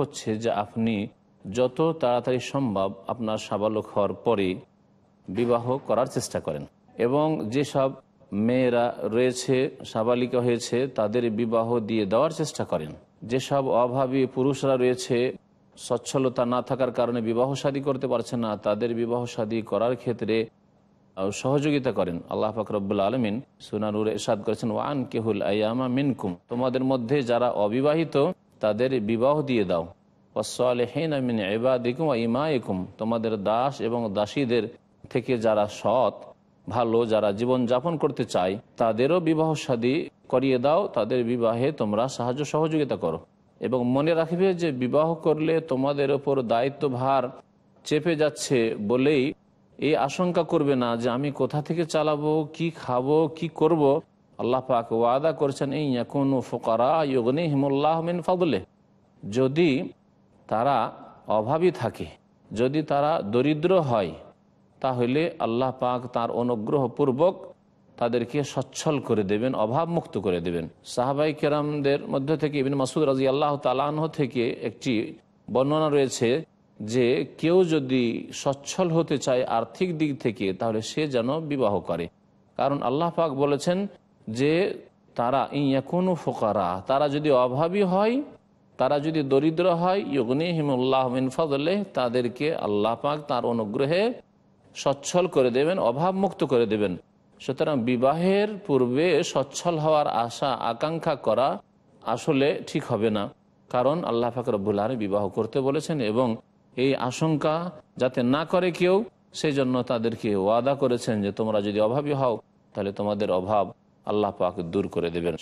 হচ্ছে যে আপনি যত তাড়াতাড়ি সম্ভব আপনার সাবালক হওয়ার পরে বিবাহ করার চেষ্টা করেন এবং যেসব মেয়েরা রয়েছে সাবালিকা হয়েছে তাদের বিবাহ দিয়ে দেওয়ার চেষ্টা করেন যেসব অভাবী পুরুষরা রয়েছে সচ্ছলতা না থাকার কারণে বিবাহ শাদী করতে পারছে না তাদের বিবাহ শাদী করার ক্ষেত্রে সহযোগিতা করেন আল্লাহ ফাকরবুল আলমিন সুনানুর এসাদ করেছেন ওয়ান কেহুল আয়ামা মিনকুম তোমাদের মধ্যে যারা অবিবাহিত তাদের বিবাহ দিয়ে দাও ওয়াসালেহীন এবাদিকুম ইমা তোমাদের দাস এবং দাসীদের থেকে যারা সৎ ভালো যারা জীবন যাপন করতে চায় তাদেরও বিবাহ সাদী করিয়ে দাও তাদের বিবাহে তোমরা সাহায্য সহযোগিতা করো এবং মনে রাখবে যে বিবাহ করলে তোমাদের ওপর দায়িত্ব ভার চেপে যাচ্ছে বলেই এই আশঙ্কা করবে না যে আমি কোথা থেকে চালাবো কি খাবো কি করব। আল্লাহ পাক ওয়াদা করছেন এই এখন ফোকারা ইগনি হিমুল্লাহ মিন ফদলে যদি তারা অভাবী থাকে যদি তারা দরিদ্র হয় তাহলে আল্লাহ পাক তার অনুগ্রহপূর্বক তাদেরকে সচ্ছল করে দেবেন অভাব মুক্ত করে দেবেন সাহাবাই কেরামদের মধ্যে থেকে ইবিন মাসুদ রাজি আল্লাহ তালাহ থেকে একটি বর্ণনা রয়েছে যে কেউ যদি সচ্ছল হতে চায় আর্থিক দিক থেকে তাহলে সে যেন বিবাহ করে কারণ আল্লাহ পাক বলেছেন যে তারা এখনও ফোকারা তারা যদি অভাবী হয় তারা যদি দরিদ্র হয় ইগনি হিমুল্লাহ ফজলে তাদেরকে আল্লাহ পাক তার অনুগ্রহে সচ্ছল করে দেবেন অভাব মুক্ত করে দেবেন সুতরাং বিবাহের পূর্বে সচ্ছল হওয়ার আশা আকাঙ্ক্ষা করা আসলে ঠিক হবে না কারণ আল্লাহ ফাকরবুল আলী বিবাহ করতে বলেছেন এবং এই আশঙ্কা যাতে না করে কেউ সেই জন্য তাদেরকে ওয়াদা করেছেন যে তোমরা যদি অভাবী হও তাহলে তোমাদের অভাব আল্লাহ পাক দূর করে দেবেন